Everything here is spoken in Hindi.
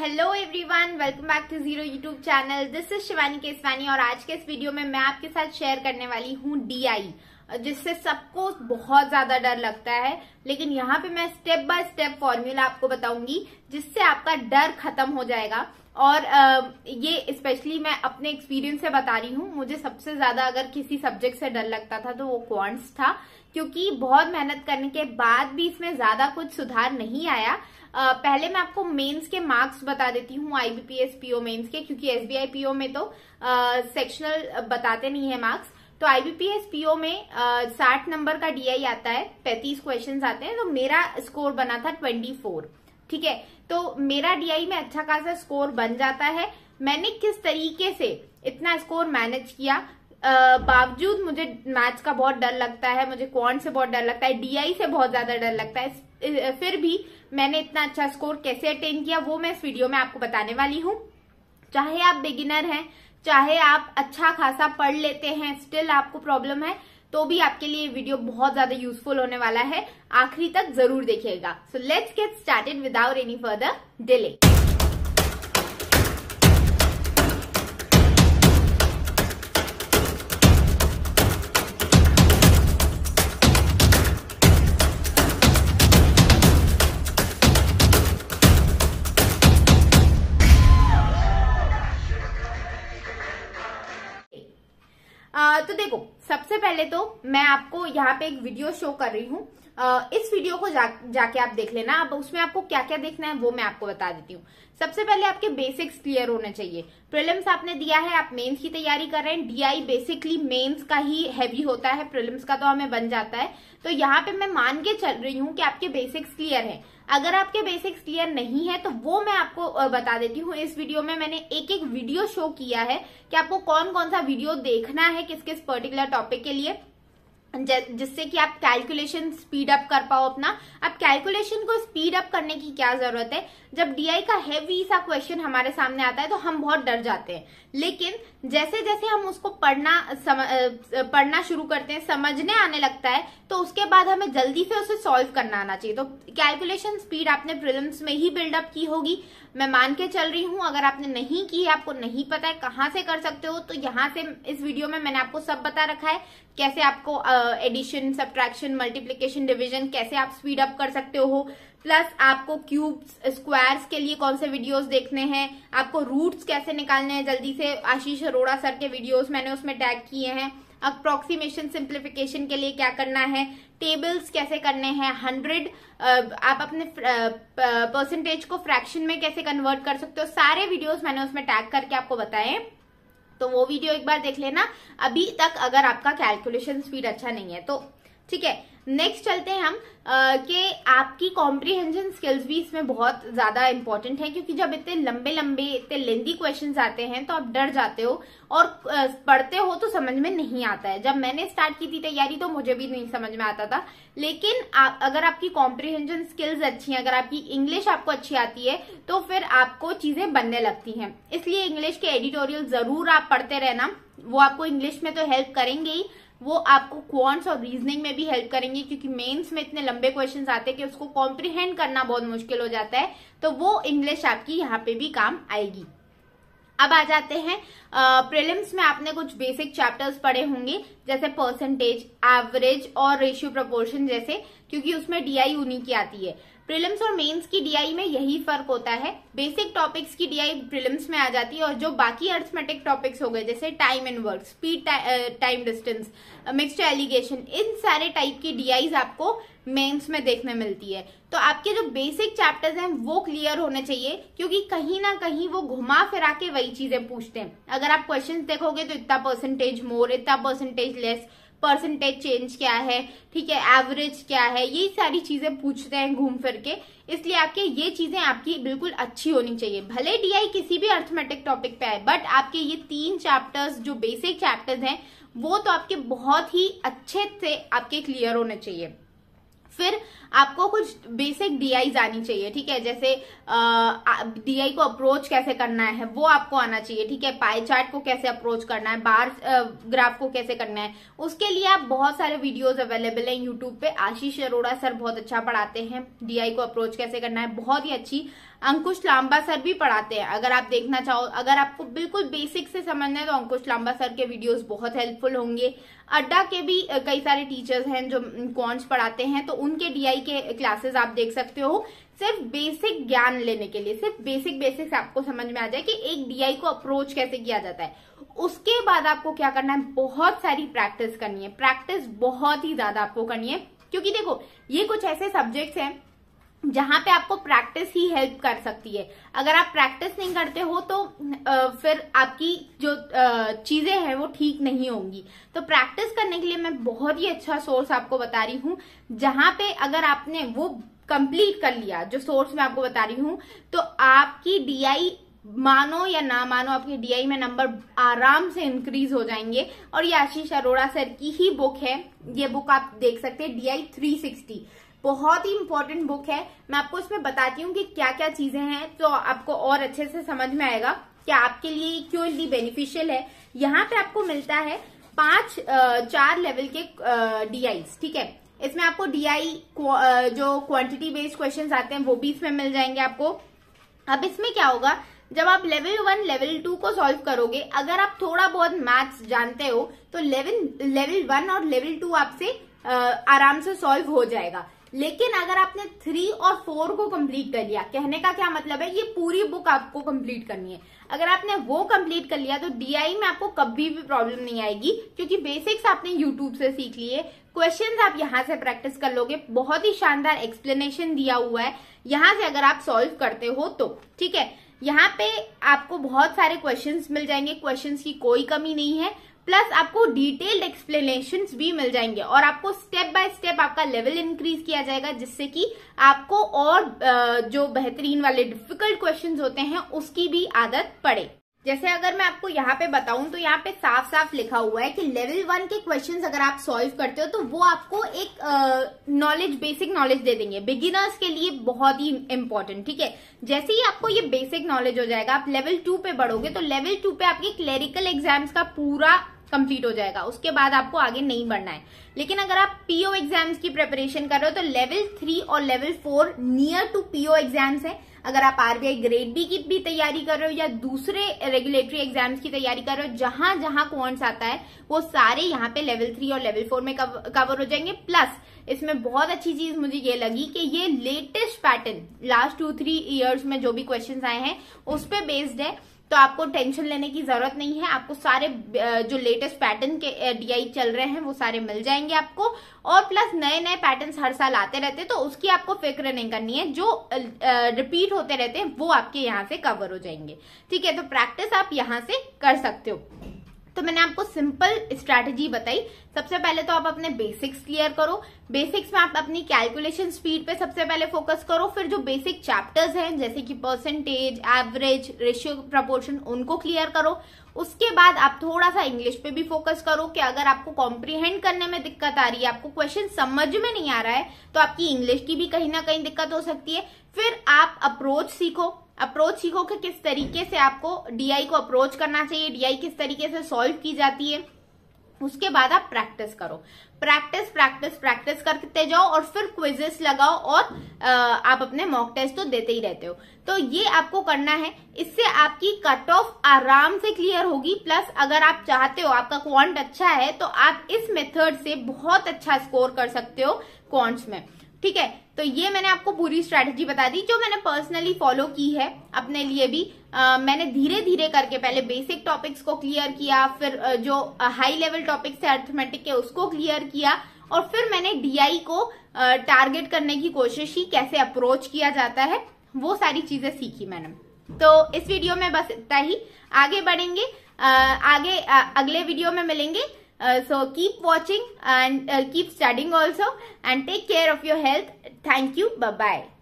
Hello everyone welcome back to zero YouTube channel this is Shivani Keswani और आज के इस वीडियो में मैं आपके साथ शेयर करने वाली हूँ डीआई जिससे सबको बहुत ज्यादा डर लगता है लेकिन यहाँ पे मैं स्टेप बाय स्टेप फॉर्मूला आपको बताऊंगी जिससे आपका डर खत्म हो जाएगा और ये स्पेशली मैं अपने एक्सपीरियंस से बता रही हूँ मुझे सबसे ज्यादा अगर किसी सब्जेक्ट से डर लगता था तो वो क्वांट्स था क्योंकि बहुत मेहनत करने के बाद भी इसमें ज्यादा कुछ सुधार नहीं आया आ, पहले मैं आपको मेंस के मार्क्स बता देती हूँ आईबीपीएस पीओ मेंस के क्योंकि एसबीआई पीओ में तो सेक्शनल बताते नहीं है मार्क्स तो आईबीपीएस पीओ में साठ नंबर का डीआई आता है पैंतीस क्वेश्चन आते हैं तो मेरा स्कोर बना था ट्वेंटी फोर ठीक है तो मेरा डीआई में अच्छा खासा स्कोर बन जाता है मैंने किस तरीके से इतना स्कोर मैनेज किया बावजूद मुझे मैथ्स का बहुत डर लगता है मुझे क्वांट से बहुत डर लगता है डीआई से बहुत ज्यादा डर लगता है फिर भी मैंने इतना अच्छा स्कोर कैसे अटेन किया वो मैं इस वीडियो में आपको बताने वाली हूँ चाहे आप बिगिनर हैं चाहे आप अच्छा खासा पढ़ लेते हैं स्टिल आपको प्रॉब्लम है तो भी आपके लिए वीडियो बहुत ज्यादा यूजफुल होने वाला है आखिरी तक जरूर देखिएगा so let's get started without any further delay सबसे पहले तो मैं आपको यहाँ पे एक वीडियो शो कर रही हूँ इस वीडियो को जा, जाके आप देख लेना अब उसमें आपको क्या क्या देखना है वो मैं आपको बता देती हूँ सबसे पहले आपके बेसिक्स क्लियर होने चाहिए प्रिलिम्स आपने दिया है आप मेंस की तैयारी कर रहे हैं डीआई बेसिकली मेंस का ही हैवी होता है प्रिलिम्स का तो हमें बन जाता है तो यहाँ पे मैं मान के चल रही हूँ कि आपके बेसिक्स क्लियर है अगर आपके बेसिक्स क्लियर नहीं है तो वो मैं आपको बता देती हूँ इस वीडियो में मैंने एक एक वीडियो शो किया है कि आपको कौन कौन सा वीडियो देखना है किस किस पर्टिकुलर टॉपिक के लिए जिससे कि आप कैलकुलेशन स्पीड अप कर पाओ अपना अब कैलकुलेशन को स्पीड अप करने की क्या जरूरत है जब डीआई का हैवी सा क्वेश्चन हमारे सामने आता है तो हम बहुत डर जाते हैं लेकिन जैसे जैसे हम उसको पढ़ना सम, पढ़ना शुरू करते हैं समझने आने लगता है तो उसके बाद हमें जल्दी से उसे सॉल्व करना आना चाहिए तो कैलकुलेशन स्पीड आपने प्रिलिम्स में ही बिल्डअप की होगी मैं मान के चल रही हूं अगर आपने नहीं की आपको नहीं पता है कहाँ से कर सकते हो तो यहाँ से इस वीडियो में मैंने आपको सब बता रखा है कैसे आपको एडिशन सब्ट्रैक्शन मल्टीप्लीकेशन डिविजन कैसे आप स्पीड अप कर सकते हो प्लस आपको क्यूब्स स्क्वायर्स के लिए कौन से वीडियोस देखने हैं आपको रूट्स कैसे निकालने हैं जल्दी से आशीष अरोड़ा सर के वीडियोस मैंने उसमें टैग किए हैं अप्रोक्सीमेशन सिंप्लीफिकेशन के लिए क्या करना है टेबल्स कैसे करने हैं हंड्रेड आप अपने परसेंटेज को फ्रैक्शन में कैसे कन्वर्ट कर सकते हो सारे वीडियोज मैंने उसमें टैग करके आपको बताएं तो वो वीडियो एक बार देख लेना अभी तक अगर आपका कैलकुलेशन स्पीड अच्छा नहीं है तो ठीक है नेक्स्ट चलते हैं हम uh, कि आपकी कॉम्प्रिहेंशन स्किल्स भी इसमें बहुत ज्यादा इंपॉर्टेंट है क्योंकि जब इतने लंबे लंबे इतने लेंदी क्वेश्चन आते हैं तो आप डर जाते हो और पढ़ते हो तो समझ में नहीं आता है जब मैंने स्टार्ट की थी तैयारी तो मुझे भी नहीं समझ में आता था लेकिन आ, अगर आपकी कॉम्प्रिहेंशन स्किल्स अच्छी हैं अगर आपकी इंग्लिश आपको अच्छी आती है तो फिर आपको चीजें बनने लगती हैं इसलिए इंग्लिश के एडिटोरियल जरूर आप पढ़ते रहना वो आपको इंग्लिश में तो हेल्प करेंगे ही वो आपको क्वांट्स और रीजनिंग में भी हेल्प करेंगे क्योंकि मेंस में इतने लंबे क्वेश्चंस आते हैं कि उसको कॉम्प्रिहेंड करना बहुत मुश्किल हो जाता है तो वो इंग्लिश आपकी यहाँ पे भी काम आएगी अब आ जाते हैं प्रीलिम्स में आपने कुछ बेसिक चैप्टर्स पढ़े होंगे जैसे परसेंटेज एवरेज और रेशियो प्रपोर्शन जैसे क्योंकि उसमें डीआई उन्हीं की आती है प्रिलिम्स और मेंस की डीआई में यही फर्क होता है बेसिक टॉपिक्स की डीआई प्रिलिम्स में आ जाती है और जो बाकी अर्थमेटिक टॉपिक्स हो गए जैसे time and work speed time distance mixture alligation इन सारे टाइप की डीआईज आपको मेंस में देखने मिलती है तो आपके जो बेसिक चैप्टर्स हैं वो क्लियर होने चाहिए क्योंकि कहीं ना कहीं वो घुमा फिरा के वही चीजें पूछते हैं अगर आप क्वेश्चन देखोगे तो इतना परसेंटेज मोर इतना परसेंटेज लेस परसेंटेज चेंज क्या है ठीक है एवरेज क्या है ये सारी चीजें पूछते हैं घूम फिर के इसलिए आपके ये चीजें आपकी बिल्कुल अच्छी होनी चाहिए भले डीआई किसी भी अर्थमेटिक टॉपिक पे आए बट आपके ये तीन चैप्टर्स जो बेसिक चैप्टर्स हैं वो तो आपके बहुत ही अच्छे से आपके क्लियर होने चाहिए फिर आपको कुछ बेसिक डीआई आनी चाहिए ठीक है जैसे डीआई को अप्रोच कैसे करना है वो आपको आना चाहिए ठीक है पाई चार्ट को कैसे अप्रोच करना है बार ग्राफ को कैसे करना है उसके लिए आप बहुत सारे वीडियोस अवेलेबल हैं यूट्यूब पे आशीष अरोड़ा सर बहुत अच्छा पढ़ाते हैं डीआई को अप्रोच कैसे करना है बहुत ही अच्छी अंकुश लांबा सर भी पढ़ाते हैं अगर आप देखना चाहो अगर आपको बिल्कुल बेसिक से समझना है तो अंकुश लांबा सर के वीडियोस बहुत हेल्पफुल होंगे अड्डा के भी कई सारे टीचर्स हैं जो कॉन्स पढ़ाते हैं तो उनके डीआई के क्लासेस आप देख सकते हो सिर्फ बेसिक ज्ञान लेने के लिए सिर्फ बेसिक से आपको समझ में आ जाए कि एक डीआई को अप्रोच कैसे किया जाता है उसके बाद आपको क्या करना है बहुत सारी प्रैक्टिस करनी है प्रैक्टिस बहुत ही ज्यादा आपको करनी है क्योंकि देखो ये कुछ ऐसे सब्जेक्ट्स हैं जहां पे आपको प्रैक्टिस ही हेल्प कर सकती है अगर आप प्रैक्टिस नहीं करते हो तो फिर आपकी जो चीजें हैं वो ठीक नहीं होंगी तो प्रैक्टिस करने के लिए मैं बहुत ही अच्छा सोर्स आपको बता रही हूँ जहां पे अगर आपने वो कंप्लीट कर लिया जो सोर्स मैं आपको बता रही हूँ तो आपकी डीआई मानो या ना मानो आपके डीआई में नंबर आराम से इंक्रीज हो जाएंगे और ये आशीष अरोड़ा सर की ही बुक है ये बुक आप देख सकते हैं डीआई 360 बहुत ही इंपॉर्टेंट बुक है मैं आपको इसमें बताती हूँ कि क्या क्या चीजें हैं तो आपको और अच्छे से समझ में आएगा कि आपके लिए क्यों इतनी बेनिफिशियल है यहाँ पे आपको मिलता है पांच चार लेवल के डीआई ठीक है इसमें आपको डीआई जो क्वांटिटी बेस्ड क्वेश्चन आते हैं वो भी इसमें मिल जाएंगे आपको अब इसमें क्या होगा जब आप लेवल वन लेवल टू को सॉल्व करोगे अगर आप थोड़ा बहुत मैथ्स जानते हो तो लेवल लेवल वन और लेवल टू आपसे आराम से सॉल्व हो जाएगा लेकिन अगर आपने थ्री और फोर को कंप्लीट कर लिया कहने का क्या मतलब है ये पूरी बुक आपको कंप्लीट करनी है अगर आपने वो कंप्लीट कर लिया तो डीआई में आपको कभी भी प्रॉब्लम नहीं आएगी क्योंकि बेसिक्स आपने यूट्यूब से सीख लिए क्वेश्चंस आप यहाँ से प्रैक्टिस कर लोगे बहुत ही शानदार एक्सप्लेनेशन दिया हुआ है यहां से अगर आप सॉल्व करते हो तो ठीक है यहाँ पे आपको बहुत सारे क्वेश्चंस मिल जाएंगे क्वेश्चंस की कोई कमी नहीं है प्लस आपको डिटेल्ड एक्सप्लेनेशन भी मिल जाएंगे और आपको स्टेप बाय स्टेप आपका लेवल इंक्रीज किया जाएगा जिससे कि आपको और जो बेहतरीन वाले डिफिकल्ट क्वेश्चन होते हैं उसकी भी आदत पड़े जैसे अगर मैं आपको यहाँ पे बताऊं तो यहाँ पे साफ साफ लिखा हुआ है कि लेवल वन के क्वेश्चंस अगर आप सॉल्व करते हो तो वो आपको एक नॉलेज बेसिक नॉलेज दे देंगे बिगिनर्स के लिए बहुत ही इम्पोर्टेंट ठीक है जैसे ही आपको ये बेसिक नॉलेज हो जाएगा आप लेवल टू पे बढ़ोगे तो लेवल टू पे आपके क्लेरिकल एग्जाम्स का पूरा कंप्लीट हो जाएगा उसके बाद आपको आगे नहीं बढ़ना है लेकिन अगर आप पीओ एग्जाम्स की प्रिपरेशन कर रहे हो तो लेवल थ्री और level four near to PO exams है अगर आप आरबीआई ग्रेड बी की भी तैयारी कर रहे हो या दूसरे रेगुलेटरी एग्जाम्स की तैयारी कर रहे हो जहां जहां कॉन्स आता है वो सारे यहाँ पे लेवल थ्री और लेवल फोर में कवर हो जाएंगे प्लस इसमें बहुत अच्छी चीज मुझे ये लगी कि ये latest pattern last two three years में जो भी क्वेश्चन आए हैं उस पर बेस्ड है तो आपको टेंशन लेने की जरूरत नहीं है आपको सारे जो लेटेस्ट पैटर्न के डीआई चल रहे हैं वो सारे मिल जाएंगे आपको और प्लस नए नए पैटर्न्स हर साल आते रहते हैं तो उसकी आपको फिक्र नहीं करनी है जो रिपीट होते रहते हैं वो आपके यहाँ से कवर हो जाएंगे ठीक है तो प्रैक्टिस आप यहाँ से कर सकते हो तो मैंने आपको सिंपल स्ट्रैटेजी बताई सबसे पहले तो आप अपने बेसिक्स क्लियर करो बेसिक्स में आप अपनी कैलकुलेशन स्पीड पे सबसे पहले फोकस करो फिर जो बेसिक चैप्टर्स हैं जैसे कि परसेंटेज एवरेज रेशियो प्रपोर्शन उनको क्लियर करो उसके बाद आप थोड़ा सा इंग्लिश पे भी फोकस करो कि अगर आपको कॉम्प्रिहेंड करने में दिक्कत आ रही है आपको क्वेश्चन समझ में नहीं आ रहा है तो आपकी इंग्लिश की भी कहीं ना कहीं दिक्कत हो सकती है फिर आप अप्रोच सीखो अप्रोच सीखो कि किस तरीके से आपको डीआई को अप्रोच करना चाहिए डीआई किस तरीके से सॉल्व की जाती है उसके बाद आप प्रैक्टिस करो प्रैक्टिस प्रैक्टिस प्रैक्टिस करते जाओ और फिर क्विजेस लगाओ और आप अपने मॉक टेस्ट तो देते ही रहते हो तो ये आपको करना है इससे आपकी कट ऑफ आराम से क्लियर होगी प्लस अगर आप चाहते हो आपका क्वांट अच्छा है तो आप इस मेथड से बहुत अच्छा स्कोर कर सकते हो क्वांट्स में ठीक है तो ये मैंने आपको पूरी स्ट्रैटेजी बता दी जो मैंने पर्सनली फॉलो की है अपने लिए भी आ, मैंने धीरे धीरे करके पहले बेसिक टॉपिक्स को क्लियर किया फिर जो हाई लेवल टॉपिक्स है अर्थमेटिक के उसको क्लियर किया और फिर मैंने डीआई को टारगेट करने की कोशिश की कैसे अप्रोच किया जाता है वो सारी चीजें सीखी मैंने तो इस वीडियो में बस इतना ही आगे बढ़ेंगे आ, आगे आ, अगले वीडियो में मिलेंगे Uh, so keep watching and uh, keep studying also and take care of your health. Thank you. Bye-bye.